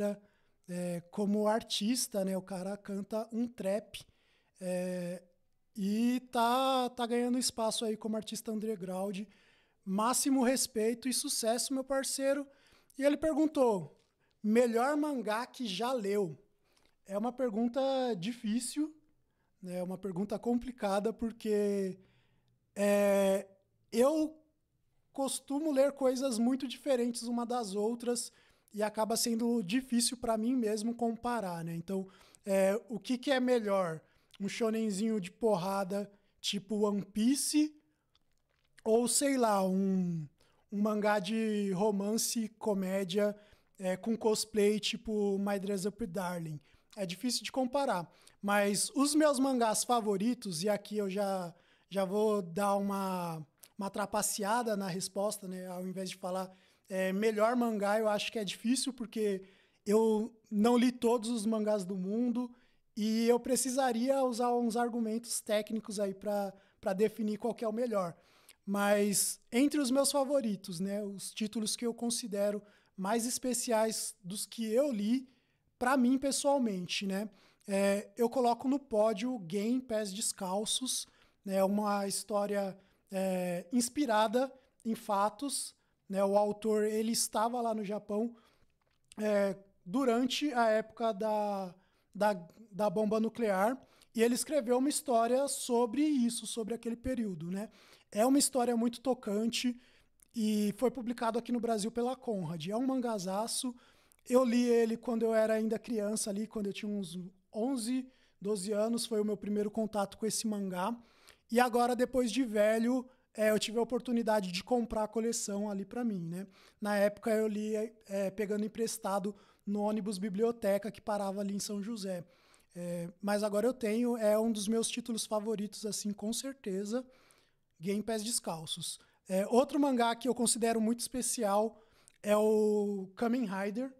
carreira é, como artista, né? O cara canta um trap é, e tá, tá ganhando espaço aí como artista underground. Máximo respeito e sucesso, meu parceiro. E ele perguntou: melhor mangá que já leu? É uma pergunta difícil, né? É uma pergunta complicada, porque é, eu costumo ler coisas muito diferentes uma das outras e acaba sendo difícil para mim mesmo comparar, né? Então, é, o que, que é melhor? Um shonenzinho de porrada tipo One Piece ou, sei lá, um, um mangá de romance, comédia é, com cosplay tipo My Dress Up Darling. É difícil de comparar, mas os meus mangás favoritos, e aqui eu já, já vou dar uma, uma trapaceada na resposta, né? Ao invés de falar é, melhor mangá eu acho que é difícil, porque eu não li todos os mangás do mundo e eu precisaria usar uns argumentos técnicos aí para definir qual é o melhor. Mas entre os meus favoritos, né, os títulos que eu considero mais especiais dos que eu li, para mim pessoalmente, né, é, eu coloco no pódio Game Pés Descalços, né, uma história é, inspirada em fatos né? O autor ele estava lá no Japão é, durante a época da, da, da bomba nuclear e ele escreveu uma história sobre isso, sobre aquele período. Né? É uma história muito tocante e foi publicado aqui no Brasil pela Conrad. É um mangazaço. Eu li ele quando eu era ainda criança ali, quando eu tinha uns 11, 12 anos, foi o meu primeiro contato com esse mangá. E agora, depois de velho, é, eu tive a oportunidade de comprar a coleção ali para mim, né? Na época eu li é, pegando emprestado no ônibus biblioteca que parava ali em São José. É, mas agora eu tenho, é um dos meus títulos favoritos, assim, com certeza, Game Pés Descalços. É, outro mangá que eu considero muito especial é o Kamen Rider,